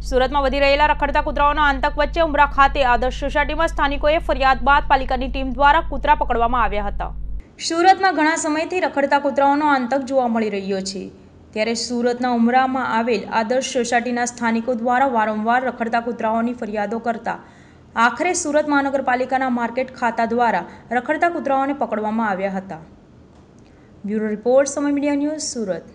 સુરતમાં વધી રહેલા રખડતા કૂતરાઓના આંતક વચ્ચે ઉમરા ખાતે આદર્શ સોસાયટીમાં સ્થાનિકોએ ફરિયાદ બાદ પાલિકાની ટીમ દ્વારા કૂતરા પકડવામાં આવ્યા હતા સુરતમાં ઘણા સમયથી રખડતા કૂતરાઓનો આંતક જોવા મળી રહ્યો છે ત્યારે સુરતના ઉમરામાં આવેલ આદર્શ સોસાયટીના સ્થાનિકો દ્વારા વારંવાર રખડતા કૂતરાઓની ફરિયાદો કરતા આખરે સુરત મહાનગરપાલિકાના માર્કેટ ખાતા દ્વારા રખડતા કૂતરાઓને પકડવામાં આવ્યા હતા બ્યુરો રિપોર્ટ સમય મીડિયા ન્યૂઝ સુરત